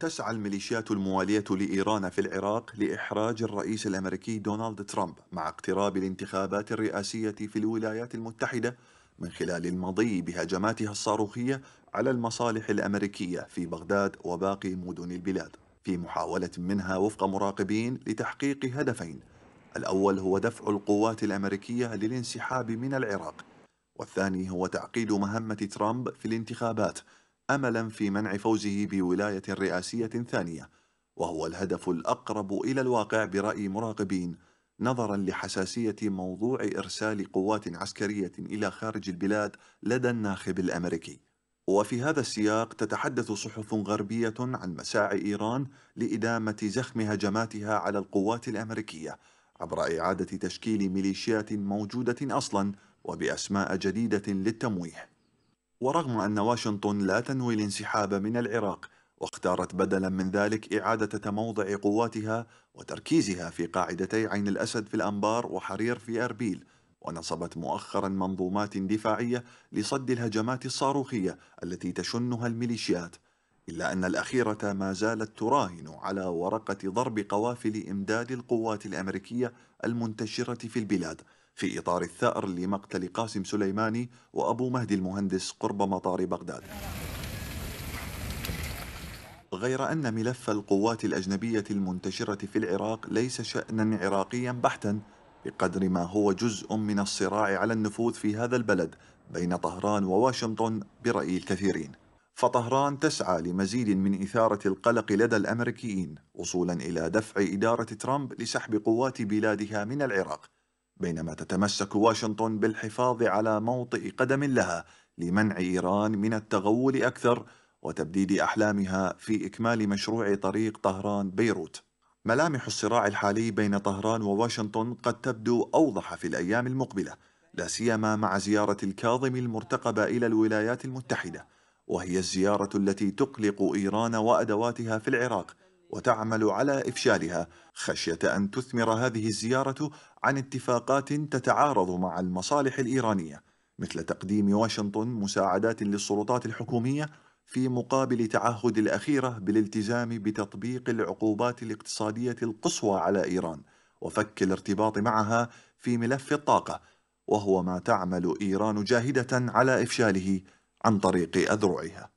تسعى الميليشيات الموالية لإيران في العراق لإحراج الرئيس الأمريكي دونالد ترامب مع اقتراب الانتخابات الرئاسية في الولايات المتحدة من خلال المضي بهجماتها الصاروخية على المصالح الأمريكية في بغداد وباقي مدن البلاد في محاولة منها وفق مراقبين لتحقيق هدفين الأول هو دفع القوات الأمريكية للانسحاب من العراق والثاني هو تعقيد مهمة ترامب في الانتخابات املا في منع فوزه بولايه رئاسيه ثانيه وهو الهدف الاقرب الى الواقع براي مراقبين نظرا لحساسيه موضوع ارسال قوات عسكريه الى خارج البلاد لدى الناخب الامريكي وفي هذا السياق تتحدث صحف غربيه عن مساعي ايران لادامه زخم هجماتها على القوات الامريكيه عبر اعاده تشكيل ميليشيات موجوده اصلا وباسماء جديده للتمويه ورغم أن واشنطن لا تنوي الانسحاب من العراق واختارت بدلا من ذلك إعادة تموضع قواتها وتركيزها في قاعدتي عين الأسد في الأنبار وحرير في أربيل ونصبت مؤخرا منظومات دفاعية لصد الهجمات الصاروخية التي تشنها الميليشيات إلا أن الأخيرة ما زالت تراهن على ورقة ضرب قوافل إمداد القوات الأمريكية المنتشرة في البلاد في إطار الثأر لمقتل قاسم سليماني وأبو مهدي المهندس قرب مطار بغداد غير أن ملف القوات الأجنبية المنتشرة في العراق ليس شأنا عراقيا بحتا بقدر ما هو جزء من الصراع على النفوذ في هذا البلد بين طهران وواشنطن برأي الكثيرين فطهران تسعى لمزيد من إثارة القلق لدى الأمريكيين وصولا إلى دفع إدارة ترامب لسحب قوات بلادها من العراق بينما تتمسك واشنطن بالحفاظ على موطئ قدم لها لمنع إيران من التغول أكثر وتبديد أحلامها في إكمال مشروع طريق طهران بيروت ملامح الصراع الحالي بين طهران وواشنطن قد تبدو أوضح في الأيام المقبلة لا سيما مع زيارة الكاظم المرتقبة إلى الولايات المتحدة وهي الزيارة التي تقلق إيران وأدواتها في العراق وتعمل على إفشالها خشية أن تثمر هذه الزيارة عن اتفاقات تتعارض مع المصالح الإيرانية مثل تقديم واشنطن مساعدات للسلطات الحكومية في مقابل تعهد الأخيرة بالالتزام بتطبيق العقوبات الاقتصادية القصوى على إيران وفك الارتباط معها في ملف الطاقة وهو ما تعمل إيران جاهدة على إفشاله عن طريق أذرعها